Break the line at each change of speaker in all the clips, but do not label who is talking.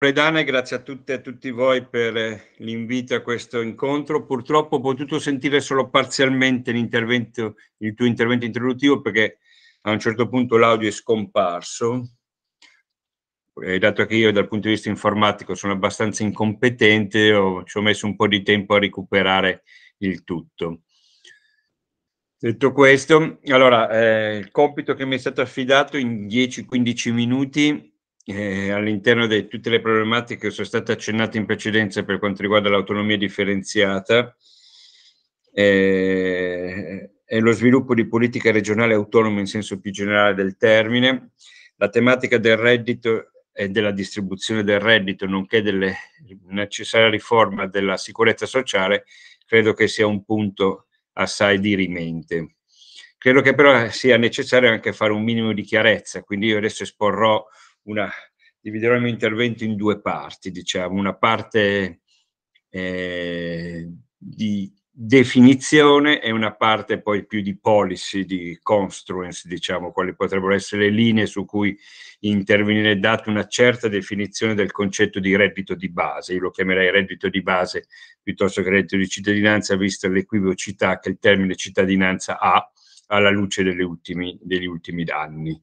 Loredana, grazie a tutte e a tutti voi per eh, l'invito a questo incontro. Purtroppo ho potuto sentire solo parzialmente l'intervento, il tuo intervento introduttivo perché a un certo punto l'audio è scomparso. E dato che io dal punto di vista informatico sono abbastanza incompetente, ho, ci ho messo un po' di tempo a recuperare il tutto. Detto questo, allora, eh, il compito che mi è stato affidato in 10-15 minuti eh, all'interno di tutte le problematiche che sono state accennate in precedenza per quanto riguarda l'autonomia differenziata eh, e lo sviluppo di politica regionale autonoma in senso più generale del termine, la tematica del reddito e della distribuzione del reddito, nonché della necessaria riforma della sicurezza sociale, credo che sia un punto assai dirimente. Credo che però sia necessario anche fare un minimo di chiarezza, quindi io adesso esporrò una, dividerò il mio intervento in due parti, diciamo, una parte eh, di definizione e una parte poi più di policy, di construence, diciamo, quali potrebbero essere le linee su cui intervenire data una certa definizione del concetto di reddito di base. Io lo chiamerei reddito di base piuttosto che reddito di cittadinanza, vista l'equivocità che il termine cittadinanza ha alla luce ultimi, degli ultimi anni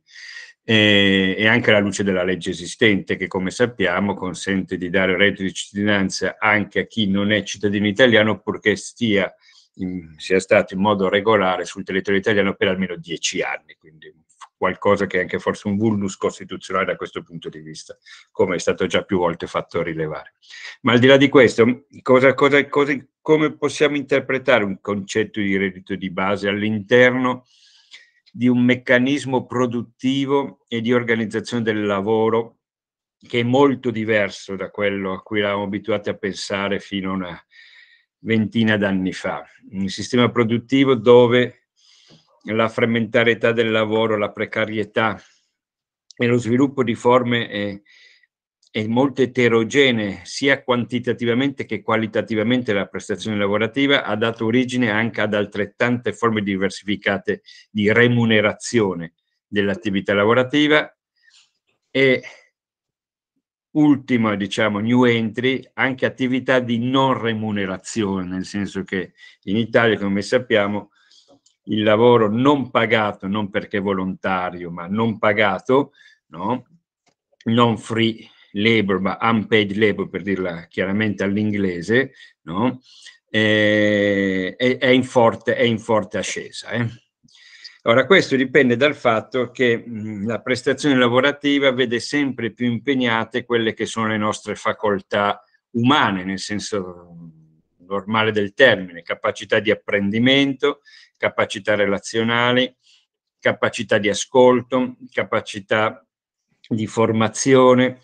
e, e anche alla luce della legge esistente che come sappiamo consente di dare reddito di cittadinanza anche a chi non è cittadino italiano purché stia in, sia stato in modo regolare sul territorio italiano per almeno dieci anni, quindi qualcosa che è anche forse un vulnus costituzionale da questo punto di vista, come è stato già più volte fatto rilevare. Ma al di là di questo, cosa, cosa, cosa, come possiamo interpretare un concetto di reddito di base all'interno di un meccanismo produttivo e di organizzazione del lavoro che è molto diverso da quello a cui eravamo abituati a pensare fino a una ventina d'anni fa. Un sistema produttivo dove la frammentarietà del lavoro, la precarietà e lo sviluppo di forme eh, e molto eterogenee sia quantitativamente che qualitativamente la prestazione lavorativa ha dato origine anche ad altrettante forme diversificate di remunerazione dell'attività lavorativa e ultimo, diciamo, new entry, anche attività di non remunerazione, nel senso che in Italia, come sappiamo, il lavoro non pagato, non perché volontario, ma non pagato, no? non free, labor, ma unpaid labor per dirla chiaramente all'inglese, no? eh, è, è, in forte, è, in forte, ascesa. Eh? Ora, questo dipende dal fatto che mh, la prestazione lavorativa vede sempre più impegnate quelle che sono le nostre facoltà umane, nel senso normale del termine, capacità di apprendimento, capacità relazionali, capacità di ascolto, capacità di formazione,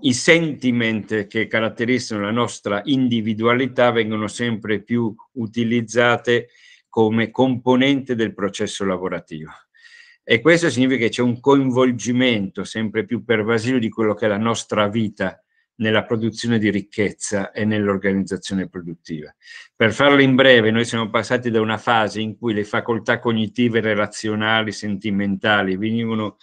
i sentiment che caratterizzano la nostra individualità vengono sempre più utilizzate come componente del processo lavorativo. E questo significa che c'è un coinvolgimento sempre più pervasivo di quello che è la nostra vita nella produzione di ricchezza e nell'organizzazione produttiva. Per farlo in breve, noi siamo passati da una fase in cui le facoltà cognitive, relazionali, sentimentali venivano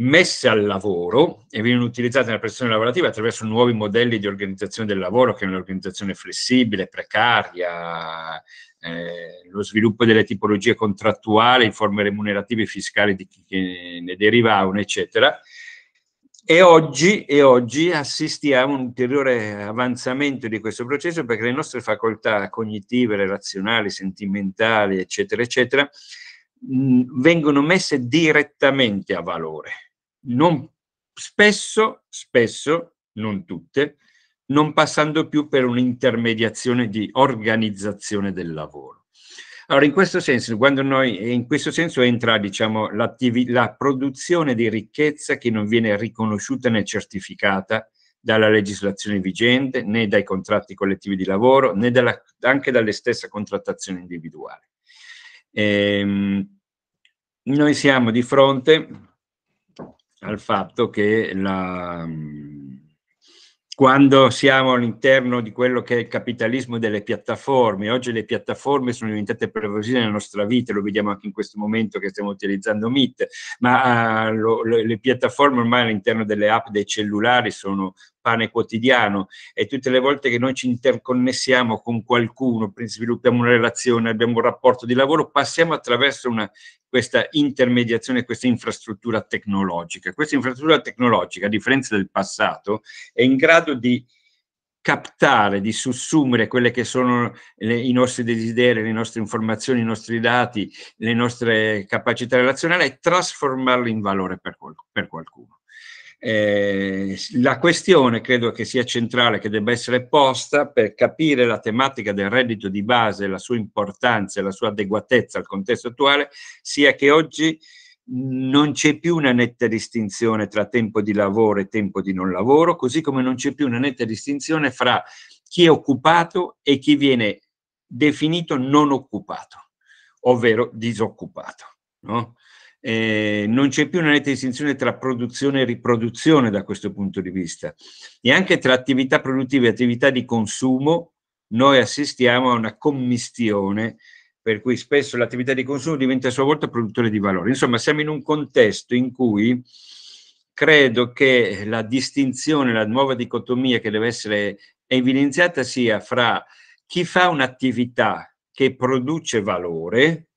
messe al lavoro e vengono utilizzate nella prestazione lavorativa attraverso nuovi modelli di organizzazione del lavoro, che è un'organizzazione flessibile, precaria, eh, lo sviluppo delle tipologie contrattuali, in forme remunerative e fiscali di chi ne derivavano, eccetera. E oggi, e oggi, assistiamo a un ulteriore avanzamento di questo processo perché le nostre facoltà cognitive, relazionali, sentimentali, eccetera, eccetera, mh, vengono messe direttamente a valore non, spesso, spesso, non tutte, non passando più per un'intermediazione di organizzazione del lavoro. Allora, in questo senso, quando noi, eh, in questo senso entra diciamo, la produzione di ricchezza che non viene riconosciuta né certificata dalla legislazione vigente, né dai contratti collettivi di lavoro, né dalla, anche dalle stesse contrattazioni individuali. Ehm, noi siamo di fronte al fatto che la, mm, quando siamo all'interno di quello che è il capitalismo delle piattaforme, oggi le piattaforme sono diventate pervasive nella nostra vita, lo vediamo anche in questo momento che stiamo utilizzando Meet, ma uh, lo, le, le piattaforme ormai all'interno delle app dei cellulari sono pane quotidiano e tutte le volte che noi ci interconnessiamo con qualcuno, sviluppiamo una relazione, abbiamo un rapporto di lavoro, passiamo attraverso una questa intermediazione, questa infrastruttura tecnologica. Questa infrastruttura tecnologica, a differenza del passato, è in grado di captare, di sussumere quelle che sono le, i nostri desideri, le nostre informazioni, i nostri dati, le nostre capacità relazionali e trasformarle in valore per, per qualcuno. Eh, la questione credo che sia centrale, che debba essere posta per capire la tematica del reddito di base, la sua importanza e la sua adeguatezza al contesto attuale, sia che oggi non c'è più una netta distinzione tra tempo di lavoro e tempo di non lavoro, così come non c'è più una netta distinzione fra chi è occupato e chi viene definito non occupato, ovvero disoccupato. No? eh, non c'è più una netta distinzione tra produzione e riproduzione da questo punto di vista e anche tra attività produttive e attività di consumo noi assistiamo a una commistione per cui spesso l'attività di consumo diventa a sua volta produttore di valore. Insomma, siamo in un contesto in cui credo che la distinzione, la nuova dicotomia che deve essere evidenziata sia fra chi fa un'attività che produce valore,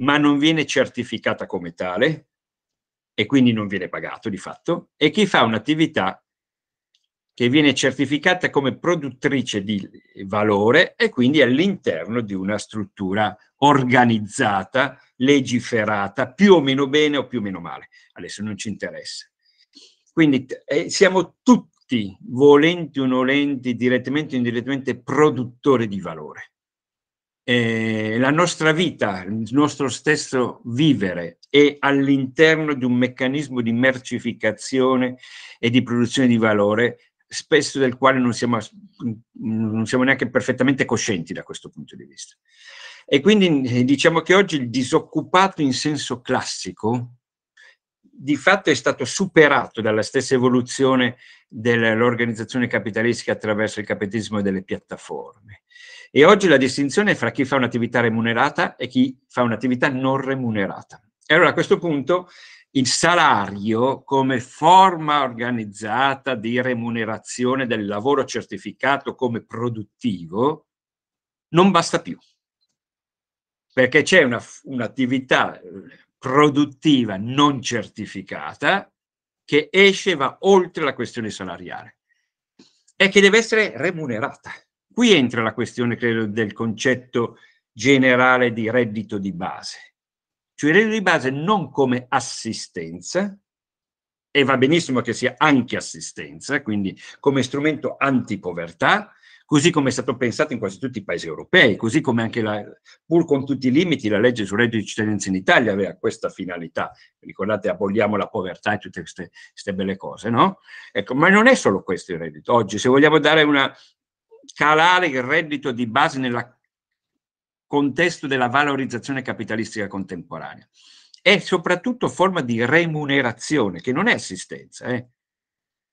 ma non viene certificata come tale e quindi non viene pagato di fatto, e chi fa un'attività che viene certificata come produttrice di valore e quindi all'interno di una struttura organizzata, legiferata, più o meno bene o più o meno male. Adesso non ci interessa. Quindi eh, siamo tutti, volenti o nolenti, direttamente o indirettamente, produttori di valore eh, la nostra vita, il nostro stesso vivere è all'interno di un meccanismo di mercificazione e di produzione di valore, spesso del quale non siamo, non siamo neanche perfettamente coscienti da questo punto di vista. E quindi eh, diciamo che oggi il disoccupato in senso classico di fatto è stato superato dalla stessa evoluzione dell'organizzazione capitalistica attraverso il capitalismo e delle piattaforme. E oggi la distinzione è fra chi fa un'attività remunerata e chi fa un'attività non remunerata. E allora a questo punto il salario come forma organizzata di remunerazione del lavoro certificato come produttivo non basta più, perché c'è una, un'attività eh, produttiva non certificata che esce, va oltre la questione salariale e che deve essere remunerata. Qui entra la questione, credo, del concetto generale di reddito di base, cioè reddito di base non come assistenza, e va benissimo che sia anche assistenza, quindi come strumento antipovertà, così come è stato pensato in quasi tutti i paesi europei, così come anche, la, pur con tutti i limiti, la legge sul reddito di cittadinanza in Italia aveva questa finalità. Ricordate, aboliamo la povertà e tutte queste, queste belle cose, no? Ecco, ma non è solo questo il reddito. Oggi, se vogliamo dare una, calare il reddito di base nel contesto della valorizzazione capitalistica contemporanea. È soprattutto forma di remunerazione, che non è assistenza. Eh.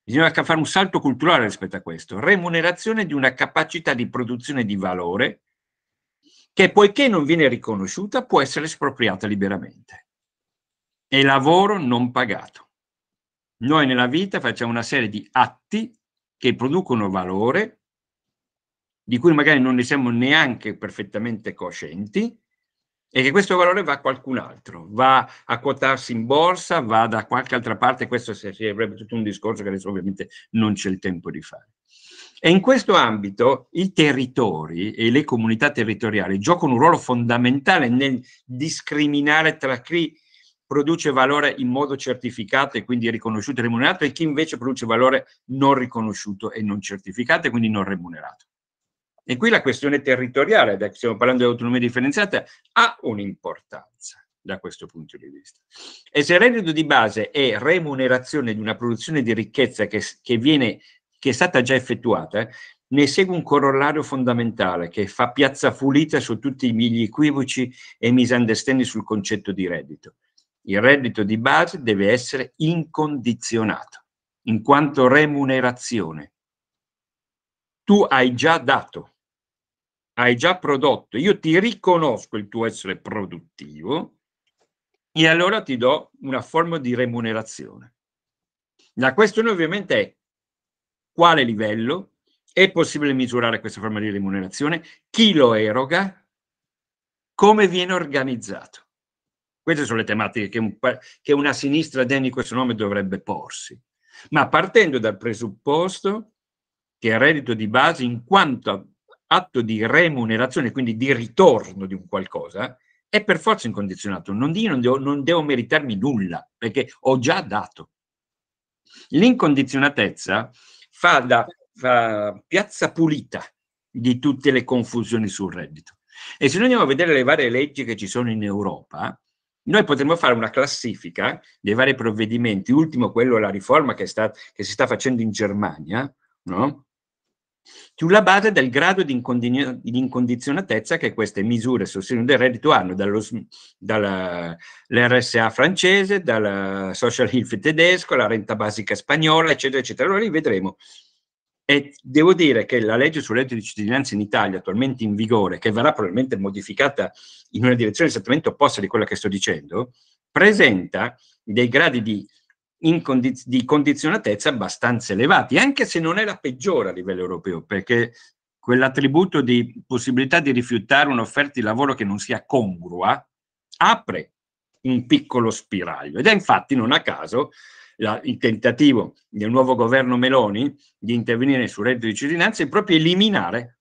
Bisogna fare un salto culturale rispetto a questo. Remunerazione di una capacità di produzione di valore che poiché non viene riconosciuta può essere espropriata liberamente. È lavoro non pagato. Noi nella vita facciamo una serie di atti che producono valore di cui magari non ne siamo neanche perfettamente coscienti, e che questo valore va a qualcun altro, va a quotarsi in borsa, va da qualche altra parte, questo sarebbe tutto un discorso che adesso ovviamente non c'è il tempo di fare. E in questo ambito i territori e le comunità territoriali giocano un ruolo fondamentale nel discriminare tra chi produce valore in modo certificato e quindi riconosciuto e remunerato e chi invece produce valore non riconosciuto e non certificato e quindi non remunerato. E qui la questione territoriale, da stiamo parlando di autonomia differenziata, ha un'importanza da questo punto di vista. E se il reddito di base è remunerazione di una produzione di ricchezza che, che, viene, che è stata già effettuata, ne segue un corollario fondamentale che fa piazza pulita su tutti gli equivoci e misunderstanding sul concetto di reddito. Il reddito di base deve essere incondizionato, in quanto remunerazione. Tu hai già dato, hai già prodotto, io ti riconosco il tuo essere produttivo e allora ti do una forma di remunerazione. La questione ovviamente è quale livello, è possibile misurare questa forma di remunerazione, chi lo eroga, come viene organizzato. Queste sono le tematiche che, un, che una sinistra degni questo nome dovrebbe porsi. Ma partendo dal presupposto che il reddito di base, in quanto atto di remunerazione, quindi di ritorno di un qualcosa, è per forza incondizionato. Non, io non devo, non devo meritarmi nulla, perché ho già dato. L'incondizionatezza fa da fa piazza pulita di tutte le confusioni sul reddito. E se noi andiamo a vedere le varie leggi che ci sono in Europa, noi potremmo fare una classifica dei vari provvedimenti, ultimo quello la riforma che, sta, che si sta facendo in Germania, no? sulla base del grado di, incondi di, incondizionatezza che queste misure sostegno del reddito hanno dall'RSA francese, dal social health tedesco, la renta basica spagnola, eccetera, eccetera. Allora li vedremo. E devo dire che la legge sul reddito di cittadinanza in Italia, attualmente in vigore, che verrà probabilmente modificata in una direzione esattamente opposta di quella che sto dicendo, presenta dei gradi di condiz di condizionatezza abbastanza elevati, anche se non è la peggiore a livello europeo, perché quell'attributo di possibilità di rifiutare un'offerta di lavoro che non sia congrua apre un piccolo spiraglio ed è infatti non a caso la, il tentativo del nuovo governo Meloni di intervenire sul reddito di cittadinanza e proprio eliminare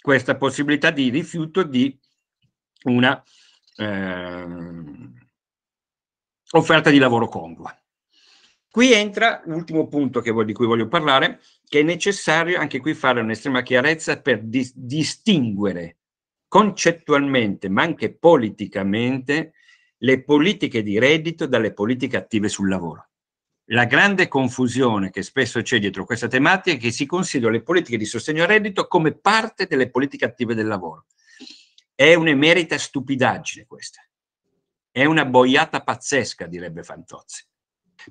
questa possibilità di rifiuto di una eh, offerta di lavoro congrua. Qui entra l'ultimo punto che, di cui voglio parlare, che è necessario anche qui fare un'estrema chiarezza per dis distinguere concettualmente, ma anche politicamente, le politiche di reddito dalle politiche attive sul lavoro. La grande confusione che spesso c'è dietro questa tematica è che si considerano le politiche di sostegno al reddito come parte delle politiche attive del lavoro. È un'emerita stupidaggine questa. È una boiata pazzesca, direbbe Fantozzi.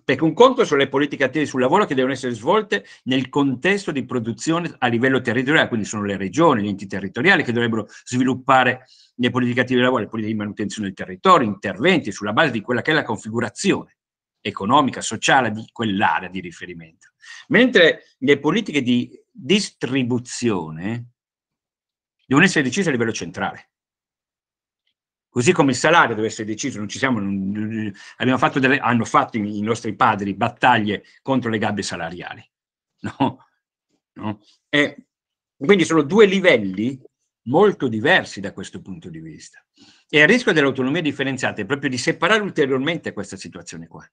Perché un conto sono le politiche attive sul lavoro che devono essere svolte nel contesto di produzione a livello territoriale, quindi sono le regioni, gli enti territoriali che dovrebbero sviluppare le politiche attive del lavoro, le politiche di manutenzione del territorio, interventi sulla base di quella che è la configurazione economica, sociale di quell'area di riferimento. Mentre le politiche di distribuzione devono essere decise a livello centrale. Così come il salario deve essere deciso, non ci siamo, non, abbiamo fatto delle, hanno fatto i nostri padri battaglie contro le gabbie salariali. No? No? E quindi sono due livelli molto diversi da questo punto di vista. E il rischio dell'autonomia differenziata è proprio di separare ulteriormente questa situazione qua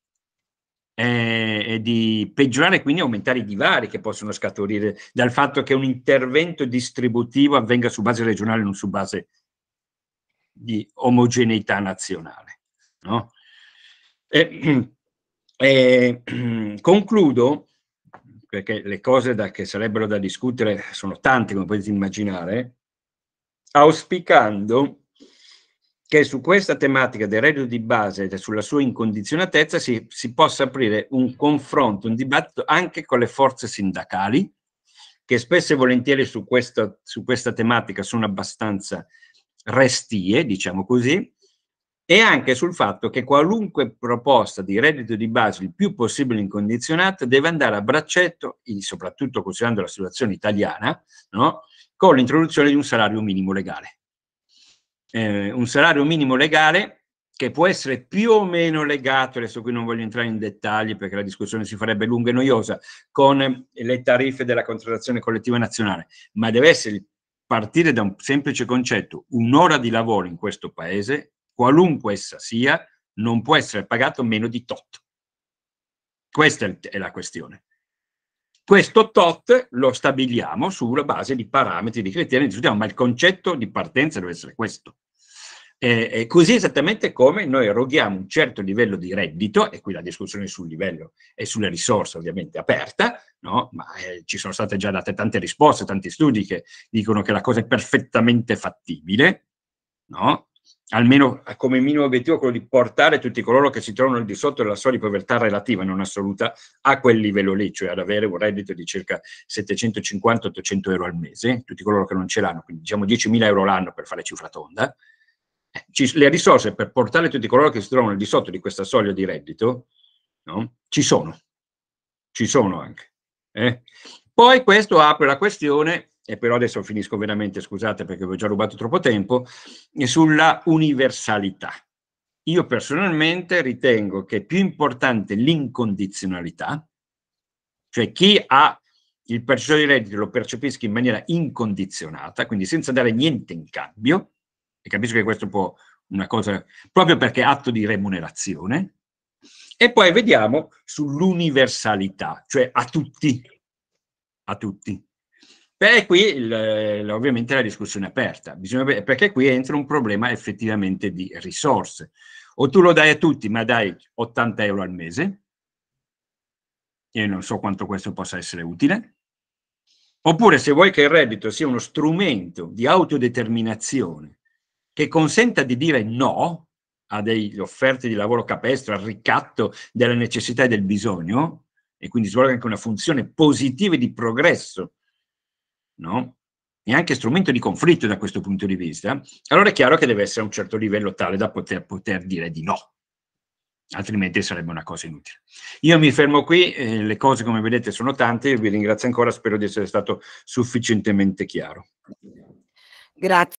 e di peggiorare quindi aumentare i divari che possono scaturire dal fatto che un intervento distributivo avvenga su base regionale non su base di omogeneità nazionale. No? E, e, concludo, perché le cose da, che sarebbero da discutere sono tante, come potete immaginare, auspicando che su questa tematica del reddito di base e sulla sua incondizionatezza si, si possa aprire un confronto, un dibattito anche con le forze sindacali, che spesso e volentieri su questa, su questa tematica sono abbastanza restie, diciamo così, e anche sul fatto che qualunque proposta di reddito di base il più possibile incondizionata deve andare a braccetto, soprattutto considerando la situazione italiana, no? con l'introduzione di un salario minimo legale. Eh, un salario minimo legale che può essere più o meno legato, adesso qui non voglio entrare in dettagli perché la discussione si farebbe lunga e noiosa, con le tariffe della contrattazione collettiva nazionale, ma deve essere il partire da un semplice concetto, un'ora di lavoro in questo paese, qualunque essa sia, non può essere pagato meno di tot. Questa è la questione. Questo tot lo stabiliamo sulla base di parametri, di criteri, discutiamo, ma il concetto di partenza deve essere questo. Eh, eh, così esattamente come noi eroghiamo un certo livello di reddito, e qui la discussione sul livello e sulle risorse ovviamente aperta, no? ma eh, ci sono state già date tante risposte, tanti studi che dicono che la cosa è perfettamente fattibile, no? almeno eh, come minimo obiettivo quello di portare tutti coloro che si trovano al di sotto della soglia di povertà relativa, non assoluta, a quel livello lì, cioè ad avere un reddito di circa 750-800 euro al mese, tutti coloro che non ce l'hanno, quindi diciamo 10.000 euro l'anno per fare cifra tonda, ci, le risorse per portare tutti coloro che si trovano al di sotto di questa soglia di reddito no? ci sono, ci sono anche. Eh? Poi questo apre la questione, e però adesso finisco veramente, scusate perché vi ho già rubato troppo tempo, eh, sulla universalità. Io personalmente ritengo che è più importante l'incondizionalità, cioè chi ha il percettore di reddito lo percepisca in maniera incondizionata, quindi senza dare niente in cambio, e capisco che questo può una cosa proprio perché è atto di remunerazione e poi vediamo sull'universalità cioè a tutti a tutti Beh, qui il, ovviamente la discussione è aperta bisogna, perché qui entra un problema effettivamente di risorse o tu lo dai a tutti ma dai 80 euro al mese e non so quanto questo possa essere utile oppure se vuoi che il reddito sia uno strumento di autodeterminazione che consenta di dire no a delle offerte di lavoro capestro, al ricatto della necessità e del bisogno, e quindi svolga anche una funzione positiva e di progresso, no? e anche strumento di conflitto da questo punto di vista, allora è chiaro che deve essere a un certo livello tale da poter, poter dire di no, altrimenti sarebbe una cosa inutile. Io mi fermo qui, eh, le cose come vedete sono tante, io vi ringrazio ancora, spero di essere stato sufficientemente chiaro. Grazie.